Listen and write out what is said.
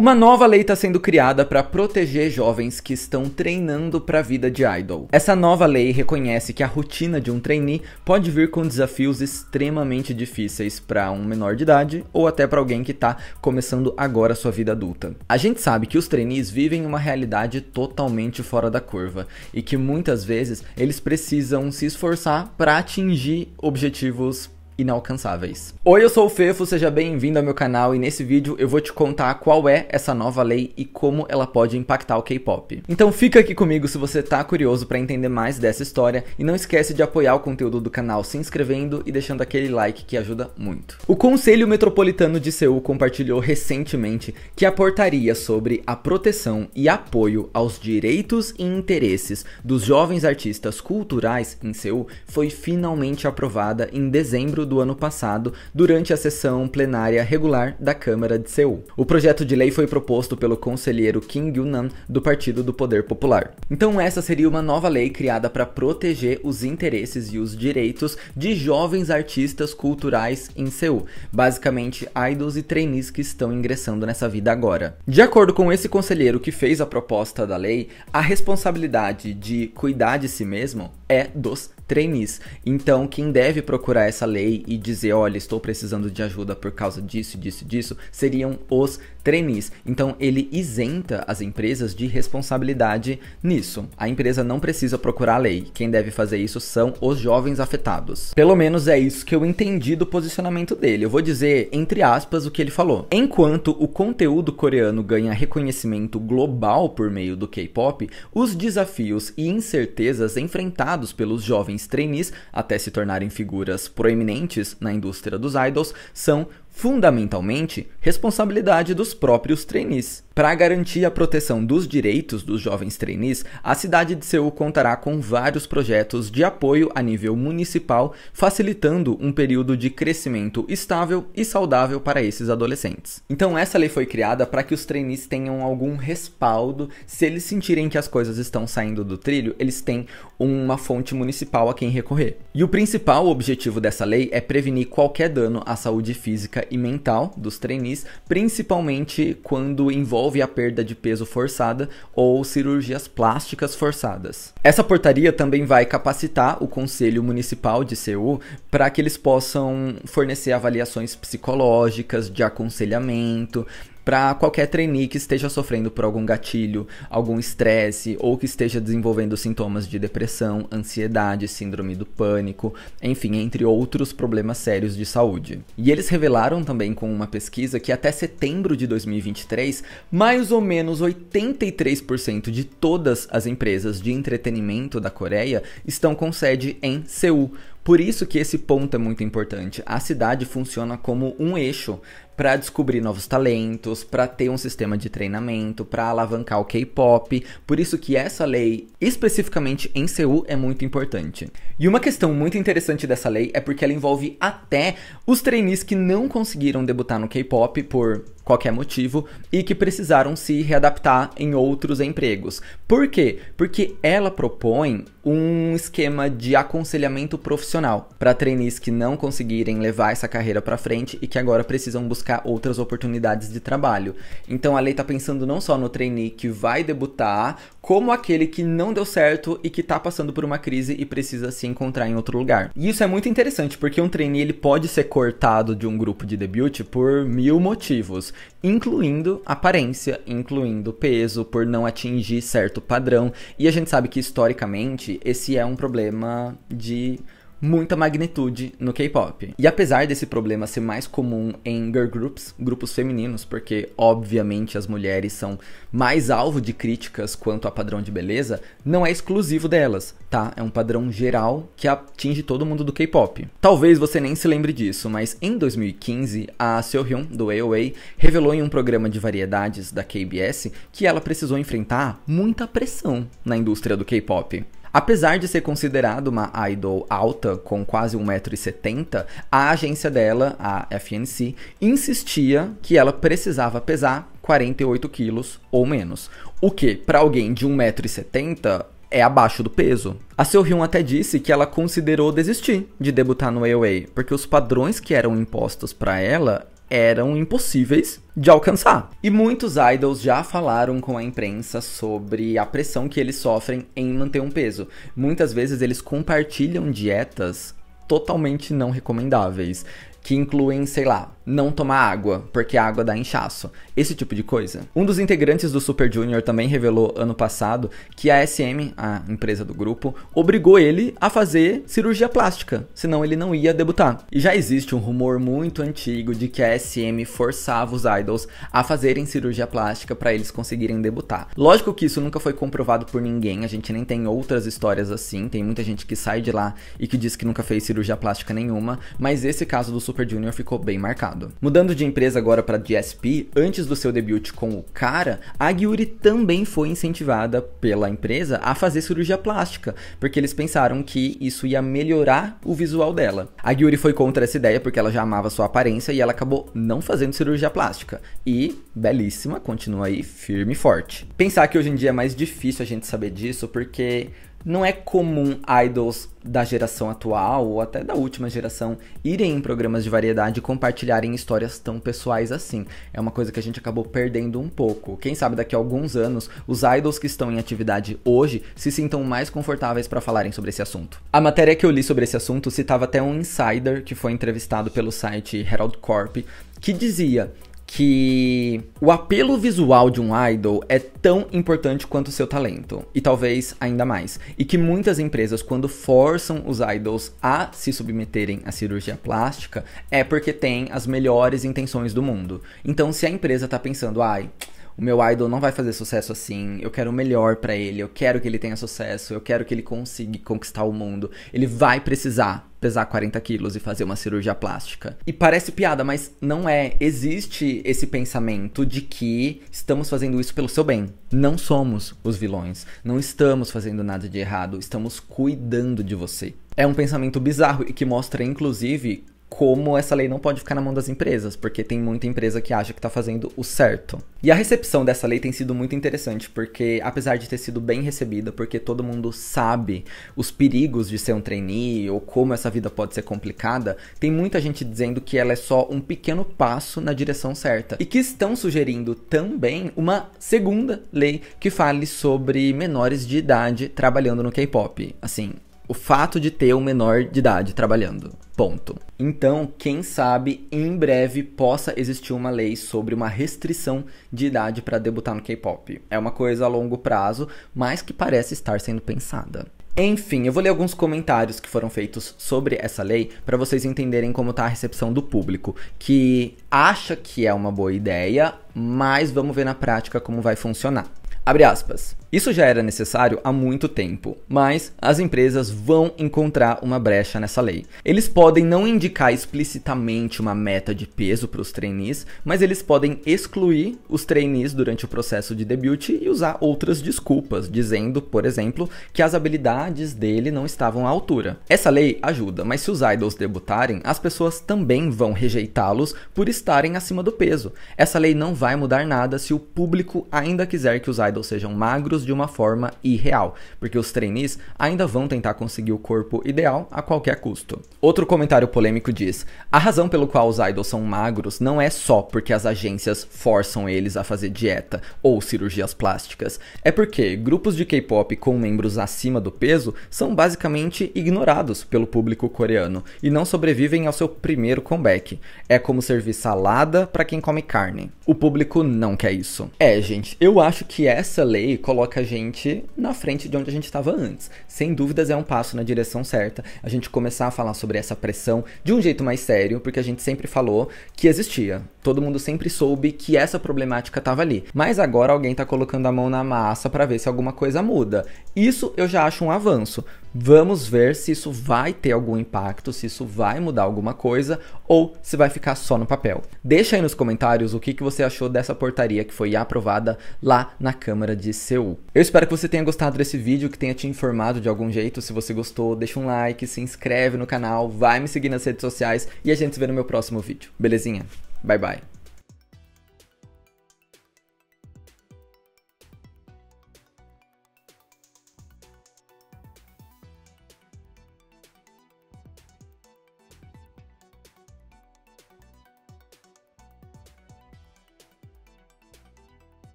Uma nova lei está sendo criada para proteger jovens que estão treinando para a vida de idol. Essa nova lei reconhece que a rotina de um trainee pode vir com desafios extremamente difíceis para um menor de idade ou até para alguém que está começando agora sua vida adulta. A gente sabe que os trainees vivem uma realidade totalmente fora da curva e que muitas vezes eles precisam se esforçar para atingir objetivos inalcançáveis. Oi, eu sou o Fefo, seja bem-vindo ao meu canal e nesse vídeo eu vou te contar qual é essa nova lei e como ela pode impactar o K-pop. Então fica aqui comigo se você tá curioso para entender mais dessa história e não esquece de apoiar o conteúdo do canal se inscrevendo e deixando aquele like que ajuda muito. O Conselho Metropolitano de Seul compartilhou recentemente que a portaria sobre a proteção e apoio aos direitos e interesses dos jovens artistas culturais em Seul foi finalmente aprovada em dezembro do ano passado, durante a sessão plenária regular da Câmara de Seul. O projeto de lei foi proposto pelo conselheiro Kim Yunan, do Partido do Poder Popular. Então, essa seria uma nova lei criada para proteger os interesses e os direitos de jovens artistas culturais em Seul, basicamente idols e trainees que estão ingressando nessa vida agora. De acordo com esse conselheiro que fez a proposta da lei, a responsabilidade de cuidar de si mesmo é dos trainees. Então, quem deve procurar essa lei e dizer, olha, estou precisando de ajuda por causa disso, disso, disso, seriam os Trainees, Então ele isenta as empresas de responsabilidade nisso. A empresa não precisa procurar a lei. Quem deve fazer isso são os jovens afetados. Pelo menos é isso que eu entendi do posicionamento dele. Eu vou dizer entre aspas o que ele falou. Enquanto o conteúdo coreano ganha reconhecimento global por meio do K-pop, os desafios e incertezas enfrentados pelos jovens trainees até se tornarem figuras proeminentes na indústria dos idols são fundamentalmente, responsabilidade dos próprios trainees. Para garantir a proteção dos direitos dos jovens trainees, a cidade de Seul contará com vários projetos de apoio a nível municipal, facilitando um período de crescimento estável e saudável para esses adolescentes. Então, essa lei foi criada para que os trainees tenham algum respaldo. Se eles sentirem que as coisas estão saindo do trilho, eles têm uma fonte municipal a quem recorrer. E o principal objetivo dessa lei é prevenir qualquer dano à saúde física física e mental dos trainees, principalmente quando envolve a perda de peso forçada ou cirurgias plásticas forçadas. Essa portaria também vai capacitar o Conselho Municipal de Seul para que eles possam fornecer avaliações psicológicas, de aconselhamento, para qualquer trainee que esteja sofrendo por algum gatilho, algum estresse ou que esteja desenvolvendo sintomas de depressão, ansiedade, síndrome do pânico, enfim, entre outros problemas sérios de saúde. E eles revelaram também com uma pesquisa que até setembro de 2023, mais ou menos 83% de todas as empresas de entretenimento da Coreia estão com sede em Seul, por isso que esse ponto é muito importante. A cidade funciona como um eixo para descobrir novos talentos, para ter um sistema de treinamento, para alavancar o K-pop. Por isso que essa lei, especificamente em Seul, é muito importante. E uma questão muito interessante dessa lei é porque ela envolve até os trainees que não conseguiram debutar no K-pop por qualquer motivo e que precisaram se readaptar em outros empregos. Por quê? Porque ela propõe um esquema de aconselhamento profissional para trainees que não conseguirem levar essa carreira para frente e que agora precisam buscar outras oportunidades de trabalho. Então a lei está pensando não só no trainee que vai debutar, como aquele que não deu certo e que tá passando por uma crise e precisa se encontrar em outro lugar. E isso é muito interessante, porque um trainee ele pode ser cortado de um grupo de debut por mil motivos, incluindo aparência, incluindo peso, por não atingir certo padrão. E a gente sabe que historicamente esse é um problema de muita magnitude no K-pop. E apesar desse problema ser mais comum em girl groups, grupos femininos, porque obviamente as mulheres são mais alvo de críticas quanto a padrão de beleza, não é exclusivo delas, tá? É um padrão geral que atinge todo mundo do K-pop. Talvez você nem se lembre disso, mas em 2015, a Seohyun do AOA revelou em um programa de variedades da KBS que ela precisou enfrentar muita pressão na indústria do K-pop. Apesar de ser considerada uma idol alta, com quase 1,70m, a agência dela, a FNC, insistia que ela precisava pesar 48 quilos ou menos. O que, para alguém de 1,70m, é abaixo do peso. A Seo Hyun até disse que ela considerou desistir de debutar no AOA, porque os padrões que eram impostos para ela eram impossíveis de alcançar. E muitos idols já falaram com a imprensa sobre a pressão que eles sofrem em manter um peso. Muitas vezes eles compartilham dietas totalmente não recomendáveis, que incluem, sei lá, não tomar água, porque a água dá inchaço. Esse tipo de coisa. Um dos integrantes do Super Junior também revelou ano passado que a SM, a empresa do grupo, obrigou ele a fazer cirurgia plástica, senão ele não ia debutar. E já existe um rumor muito antigo de que a SM forçava os idols a fazerem cirurgia plástica para eles conseguirem debutar. Lógico que isso nunca foi comprovado por ninguém, a gente nem tem outras histórias assim, tem muita gente que sai de lá e que diz que nunca fez cirurgia plástica nenhuma, mas esse caso do Super Junior ficou bem marcado mercado. Mudando de empresa agora para DSP, antes do seu debut com o Cara, a Gyuri também foi incentivada pela empresa a fazer cirurgia plástica, porque eles pensaram que isso ia melhorar o visual dela. A Gyuri foi contra essa ideia porque ela já amava sua aparência e ela acabou não fazendo cirurgia plástica. E belíssima, continua aí firme e forte. Pensar que hoje em dia é mais difícil a gente saber disso porque não é comum idols da geração atual ou até da última geração irem em programas de variedade e compartilharem histórias tão pessoais assim. É uma coisa que a gente acabou perdendo um pouco. Quem sabe daqui a alguns anos os idols que estão em atividade hoje se sintam mais confortáveis para falarem sobre esse assunto. A matéria que eu li sobre esse assunto citava até um insider que foi entrevistado pelo site Herald Corp que dizia que o apelo visual de um idol é tão importante quanto o seu talento, e talvez ainda mais. E que muitas empresas, quando forçam os idols a se submeterem à cirurgia plástica, é porque tem as melhores intenções do mundo. Então, se a empresa tá pensando, ai. Ah, o meu idol não vai fazer sucesso assim, eu quero o melhor para ele, eu quero que ele tenha sucesso, eu quero que ele consiga conquistar o mundo. Ele vai precisar pesar 40 quilos e fazer uma cirurgia plástica. E parece piada, mas não é. Existe esse pensamento de que estamos fazendo isso pelo seu bem. Não somos os vilões. Não estamos fazendo nada de errado. Estamos cuidando de você. É um pensamento bizarro e que mostra, inclusive, como essa lei não pode ficar na mão das empresas, porque tem muita empresa que acha que está fazendo o certo. E a recepção dessa lei tem sido muito interessante, porque apesar de ter sido bem recebida, porque todo mundo sabe os perigos de ser um trainee ou como essa vida pode ser complicada, tem muita gente dizendo que ela é só um pequeno passo na direção certa e que estão sugerindo também uma segunda lei que fale sobre menores de idade trabalhando no K-pop. Assim, o fato de ter um menor de idade trabalhando. Ponto. Então, quem sabe em breve possa existir uma lei sobre uma restrição de idade para debutar no K-pop. É uma coisa a longo prazo, mas que parece estar sendo pensada. Enfim, eu vou ler alguns comentários que foram feitos sobre essa lei para vocês entenderem como está a recepção do público, que acha que é uma boa ideia, mas vamos ver na prática como vai funcionar. Abre aspas. Isso já era necessário há muito tempo, mas as empresas vão encontrar uma brecha nessa lei. Eles podem não indicar explicitamente uma meta de peso para os trainees, mas eles podem excluir os trainees durante o processo de debut e usar outras desculpas, dizendo, por exemplo, que as habilidades dele não estavam à altura. Essa lei ajuda, mas se os idols debutarem, as pessoas também vão rejeitá-los por estarem acima do peso. Essa lei não vai mudar nada se o público ainda quiser que os idols ou sejam magros de uma forma irreal, porque os trainees ainda vão tentar conseguir o corpo ideal a qualquer custo. Outro comentário polêmico diz: a razão pelo qual os idols são magros não é só porque as agências forçam eles a fazer dieta ou cirurgias plásticas, é porque grupos de K-pop com membros acima do peso são basicamente ignorados pelo público coreano e não sobrevivem ao seu primeiro comeback. É como servir salada para quem come carne. O público não quer isso. É, gente, eu acho que é essa lei coloca a gente na frente de onde a gente estava antes. Sem dúvidas é um passo na direção certa. A gente começar a falar sobre essa pressão de um jeito mais sério, porque a gente sempre falou que existia. Todo mundo sempre soube que essa problemática estava ali. Mas agora alguém está colocando a mão na massa para ver se alguma coisa muda. Isso eu já acho um avanço, Vamos ver se isso vai ter algum impacto, se isso vai mudar alguma coisa ou se vai ficar só no papel. Deixa aí nos comentários o que, que você achou dessa portaria que foi aprovada lá na Câmara de Seul. Eu espero que você tenha gostado desse vídeo, que tenha te informado de algum jeito. Se você gostou, deixa um like, se inscreve no canal, vai me seguir nas redes sociais e a gente se vê no meu próximo vídeo. Belezinha? Bye bye.